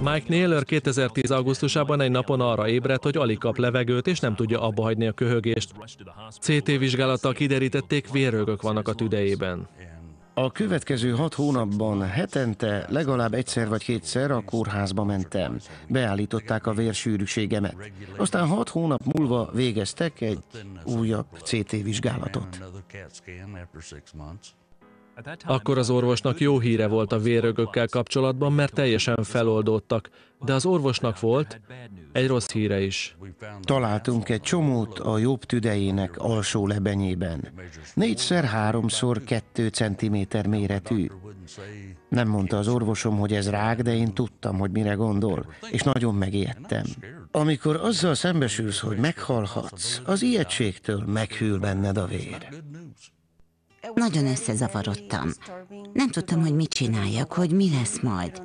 Mike Naylor 2010. augusztusában egy napon arra ébredt, hogy alig kap levegőt, és nem tudja abbahagyni a köhögést. CT vizsgálattal kiderítették, vérrögök vannak a tüdejében. A következő hat hónapban hetente legalább egyszer vagy kétszer a kórházba mentem. Beállították a vérsűrűségemet. Aztán hat hónap múlva végeztek egy újabb CT vizsgálatot. Akkor az orvosnak jó híre volt a vérrögökkel kapcsolatban, mert teljesen feloldódtak, de az orvosnak volt egy rossz híre is. Találtunk egy csomót a jobb tüdejének alsó lebenyében. Négyszer háromszor, kettő centiméter méretű. Nem mondta az orvosom, hogy ez rák, de én tudtam, hogy mire gondol, és nagyon megijedtem. Amikor azzal szembesülsz, hogy meghalhatsz, az ijegységtől meghűl benned a vér. Nagyon összezavarodtam. Nem tudtam, hogy mit csináljak, hogy mi lesz majd.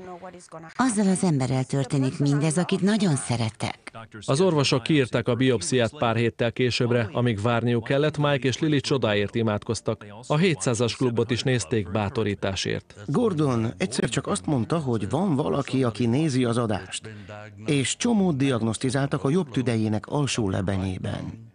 Azzal az emberrel történik mindez, akit nagyon szeretek. Az orvosok kiírták a biopsziát pár héttel későbbre, amíg várniuk kellett, Mike és Lili csodáért imádkoztak. A 700-as klubot is nézték bátorításért. Gordon egyszer csak azt mondta, hogy van valaki, aki nézi az adást, és csomót diagnosztizáltak a jobb tüdejének alsó lebenyében.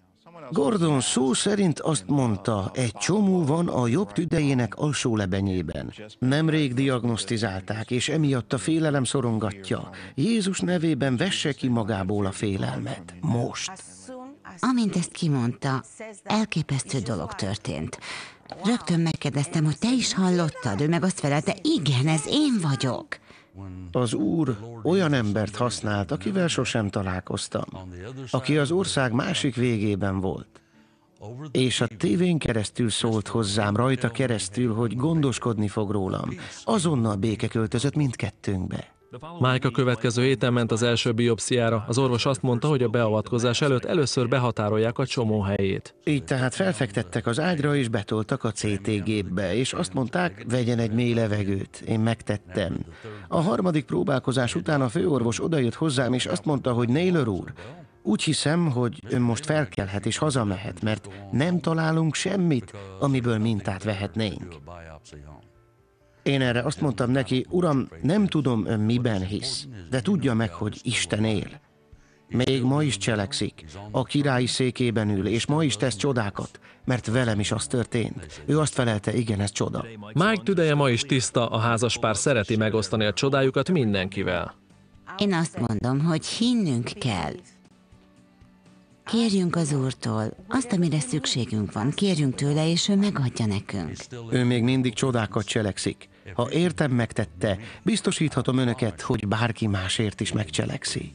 Gordon szó szerint azt mondta, egy csomó van a jobb tüdejének alsó lebenyében. Nemrég diagnosztizálták, és emiatt a félelem szorongatja. Jézus nevében vesse ki magából a félelmet. Most. Amint ezt kimondta, elképesztő dolog történt. Rögtön megkérdeztem, hogy te is hallottad, ő meg azt felelte, igen, ez én vagyok. Az Úr olyan embert használt, akivel sosem találkoztam, aki az ország másik végében volt. És a tévén keresztül szólt hozzám, rajta keresztül, hogy gondoskodni fog rólam. Azonnal béke költözött mindkettőnkbe a következő héten ment az első biopsziára. Az orvos azt mondta, hogy a beavatkozás előtt először behatárolják a csomó helyét. Így tehát felfektettek az ágyra és betoltak a CT gépbe, és azt mondták, vegyen egy mély levegőt. Én megtettem. A harmadik próbálkozás után a főorvos odajött hozzám, és azt mondta, hogy Naylor úr, úgy hiszem, hogy ön most felkelhet és hazamehet, mert nem találunk semmit, amiből mintát vehetnénk. Én erre azt mondtam neki, uram, nem tudom ön miben hisz, de tudja meg, hogy Isten él. Még ma is cselekszik, a királyi székében ül, és ma is tesz csodákat, mert velem is az történt. Ő azt felelte, igen, ez csoda. Mike tüdeje ma is tiszta, a házaspár szereti megosztani a csodájukat mindenkivel. Én azt mondom, hogy hinnünk kell. Kérjünk az Úrtól, azt, amire szükségünk van, kérjünk tőle, és ő megadja nekünk. Ő még mindig csodákat cselekszik. Ha értem megtette, biztosíthatom önöket, hogy bárki másért is megcselekszi.